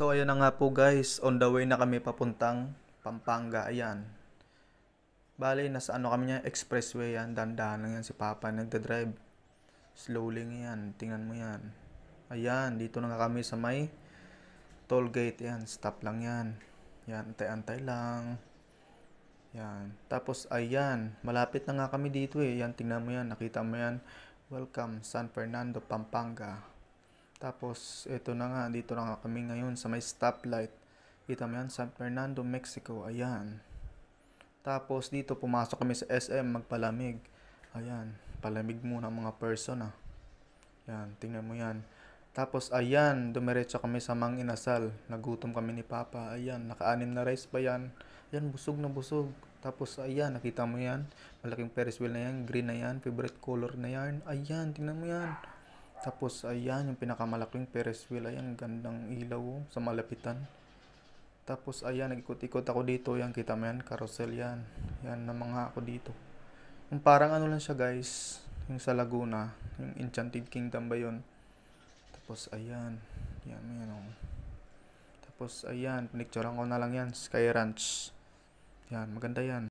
So ayun na nga po guys, on the way na kami papuntang Pampanga, ayan. Bale, nasa ano kami niya, expressway yan, dandahan lang yan si Papa nagda-drive. Slowly yan, tingnan mo yan. Ayan, dito na nga kami sa may toll gate yan, stop lang yan. Yan, antay-antay lang. Yan, tapos ayan, malapit na nga kami dito eh. Yan, tingnan mo yan, nakita mo yan. Welcome, San Fernando, Pampanga. Tapos, ito na nga, dito na nga kami ngayon sa may stoplight. Kita mo yan, San Fernando, Mexico. Ayan. Tapos, dito pumasok kami sa SM, magpalamig. Ayan, palamig muna mga person ah. Ayan, tingnan mo yan. Tapos, ayan, dumiretso kami sa Mang Inasal. Nagutom kami ni Papa. Ayan, naka-anim na rice pa yan. Ayan, busog na busog. Tapos, ayan, nakita mo yan. Malaking Ferris wheel na yan. Green na yan. Favorite color na yan. Ayan, tingnan mo yan. Tapos ayan yung pinakamalaking Ferris wheel. Ayan gandang ilaw oh, sa malapitan. Tapos ayan nagikot-ikot ako dito. Ayan kita mo yan carousel yan. Yan na mga ako dito. Yung parang ano lang siya guys. Yung sa Laguna. Yung Enchanted Kingdom ba yun? Tapos ayan. Ayan mo yan oh. Tapos ayan pinicturean ko na lang yan. Sky Ranch. Ayan maganda yan.